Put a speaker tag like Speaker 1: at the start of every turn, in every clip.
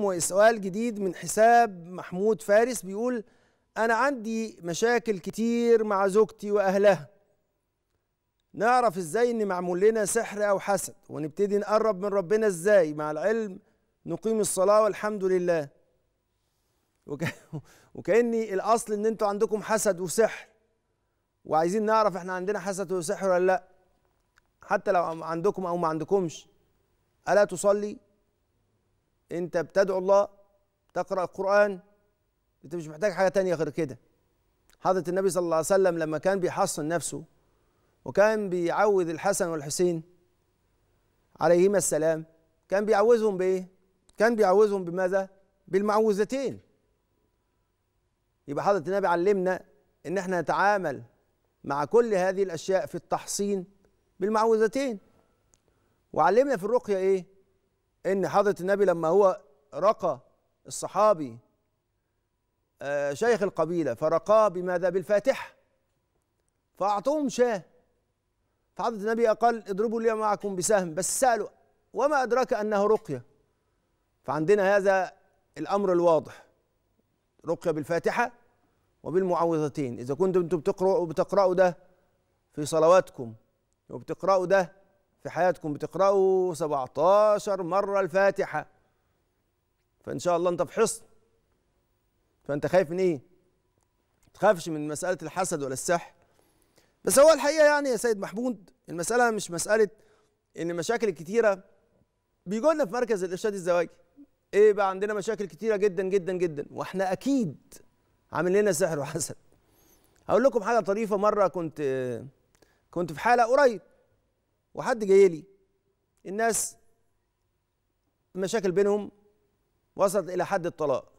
Speaker 1: وسؤال جديد من حساب محمود فارس بيقول أنا عندي مشاكل كتير مع زوجتي وأهلها نعرف إزاي إن معمول لنا سحر أو حسد ونبتدي نقرب من ربنا إزاي مع العلم نقيم الصلاة والحمد لله وك... وكأني الأصل إن أنتوا عندكم حسد وسحر وعايزين نعرف إحنا عندنا حسد وسحر ولا لأ حتى لو عندكم أو ما عندكمش ألا تصلي؟ انت بتدعو الله تقرا القران انت مش محتاج حاجه تانية غير كده حضره النبي صلى الله عليه وسلم لما كان بيحصن نفسه وكان بيعوذ الحسن والحسين عليهما السلام كان بيعوذهم بايه كان بيعوذهم بماذا بالمعوذتين يبقى حضره النبي علمنا ان احنا نتعامل مع كل هذه الاشياء في التحصين بالمعوذتين وعلمنا في الرقيه ايه ان حضره النبي لما هو رقى الصحابي آه، شيخ القبيله فرقاه بماذا بالفاتحه فاعطوهم شاه فحضره النبي قال اضربوا لي معكم بسهم بس سالوا وما ادراك انه رقيه فعندنا هذا الامر الواضح رقيه بالفاتحه وبالمعوذتين اذا كنتم انتم بتقرأوا بتقرأوا ده في صلواتكم وبتقرأوا ده في حياتكم بتقرأوا 17 مرة الفاتحة فإن شاء الله أنت في حصن فأنت خايف من إيه؟ تخافش من مسألة الحسد ولا السحر بس هو الحقيقة يعني يا سيد محمود المسألة مش مسألة إن مشاكل كتيرة بيجوا في مركز الإرشاد الزواجي إيه بقى عندنا مشاكل كتيرة جدا جدا جدا وإحنا أكيد عامل لنا سحر وحسد هقول لكم حاجة طريفة مرة كنت كنت في حالة قريب وحد جاي لي الناس المشاكل بينهم وصلت الى حد الطلاق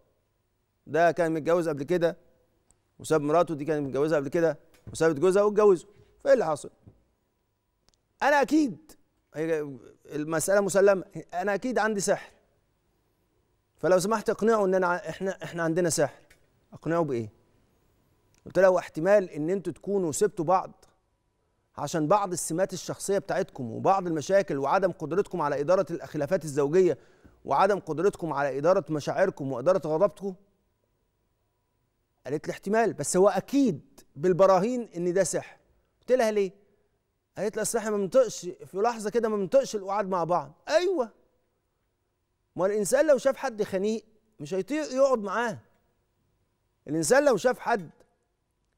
Speaker 1: ده كان متجوز قبل كده وساب مراته دي كانت متجوزه قبل كده وسابت جوزها واتجوزوا فايه اللي حصل انا اكيد المساله مسلمه انا اكيد عندي سحر فلو سمحت اقنعه ان انا احنا احنا عندنا سحر اقنعه بايه قلت له احتمال ان انتوا تكونوا سبتوا بعض عشان بعض السمات الشخصيه بتاعتكم وبعض المشاكل وعدم قدرتكم على اداره الخلافات الزوجيه وعدم قدرتكم على اداره مشاعركم واداره غضبكم قالت لي احتمال بس هو اكيد بالبراهين ان ده سحر قلت لها ليه قالت لي اصل احنا ما بنطقش في لحظه كده ما بنطقش القعاد مع بعض ايوه ما الانسان لو شاف حد خنيق مش هيطيق يقعد معاه الانسان لو شاف حد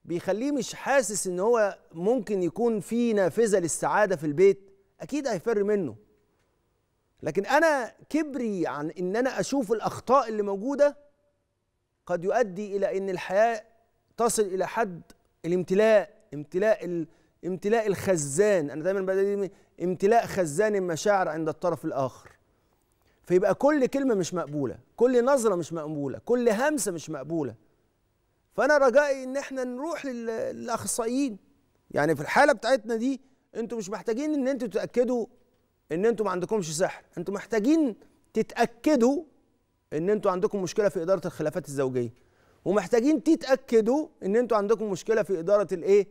Speaker 1: بيخليه مش حاسس ان هو ممكن يكون في نافذه للسعاده في البيت اكيد هيفر منه لكن انا كبري عن ان انا اشوف الاخطاء اللي موجوده قد يؤدي الى ان الحياه تصل الى حد الامتلاء امتلاء امتلاء الخزان انا دايما بدي امتلاء خزان المشاعر عند الطرف الاخر فيبقى كل كلمه مش مقبوله كل نظره مش مقبوله كل همسه مش مقبوله فانا رجائي ان احنا نروح للاخصائيين يعني في الحاله بتاعتنا دي انتوا مش محتاجين ان انتوا تتاكدوا ان انتوا ما عندكمش سحر انتوا محتاجين تتاكدوا ان انتوا عندكم مشكله في اداره الخلافات الزوجيه ومحتاجين تتاكدوا ان انتوا عندكم مشكله في اداره الايه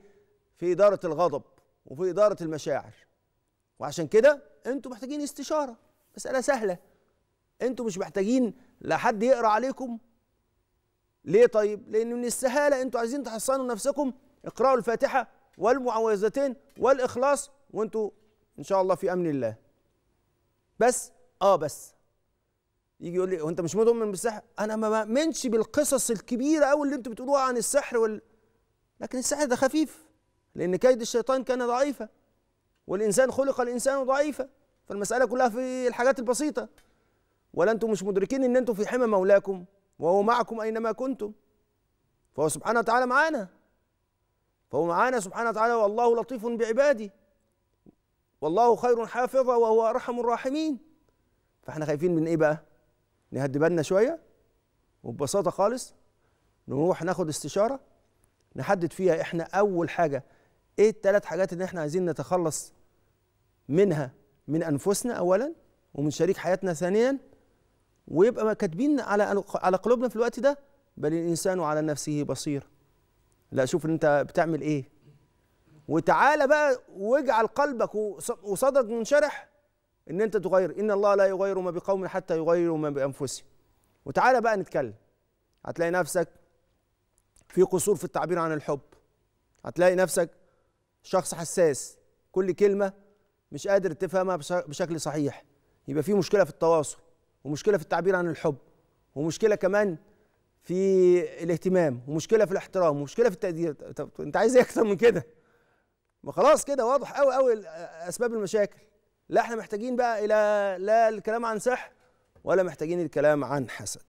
Speaker 1: في اداره الغضب وفي اداره المشاعر وعشان كده انتوا محتاجين استشاره مساله سهله انتوا مش محتاجين لا حد يقرا عليكم ليه طيب؟ لأن من السهالة أنتوا عايزين تحصنوا نفسكم اقرأوا الفاتحة والمعوذتين والإخلاص وأنتوا إن شاء الله في أمن الله بس آه بس يجي يقول لي وانت مش مؤمن بالسحر انا ما بامنش بالقصص الكبيره قوي اللي انتوا بتقولوها عن السحر وال... لكن السحر ده خفيف لان كيد الشيطان كان ضعيفا والانسان خلق الانسان ضعيفا فالمساله كلها في الحاجات البسيطه ولا انتم مش مدركين ان انتم في حمى مولاكم وهو معكم أينما كنتم فهو سبحانه وتعالى معانا فهو معانا سبحانه وتعالى والله لطيف بعباده والله خير حافظا وهو أرحم الراحمين فاحنا خايفين من إيه بقى؟ نهدي بالنا شوية وببساطة خالص نروح ناخد استشارة نحدد فيها احنا أول حاجة إيه الثلاث حاجات اللي احنا عايزين نتخلص منها من أنفسنا أولا ومن شريك حياتنا ثانيا ويبقى كاتبين على على قلوبنا في الوقت ده بل الانسان على نفسه بصير لا شوف انت بتعمل ايه وتعالى بقى واجعل قلبك وصدرك منشرح ان انت تغير ان الله لا يغير ما بقوم حتى يغيروا ما بانفسهم وتعالى بقى نتكلم هتلاقي نفسك في قصور في التعبير عن الحب هتلاقي نفسك شخص حساس كل كلمه مش قادر تفهمها بشكل صحيح يبقى في مشكله في التواصل ومشكله في التعبير عن الحب ومشكله كمان في الاهتمام ومشكله في الاحترام ومشكله في التقدير طب انت عايز ايه اكتر من كده ما خلاص كده واضح قوي قوي اسباب المشاكل لا احنا محتاجين بقى الى لا الكلام عن سحر ولا محتاجين الكلام عن حسد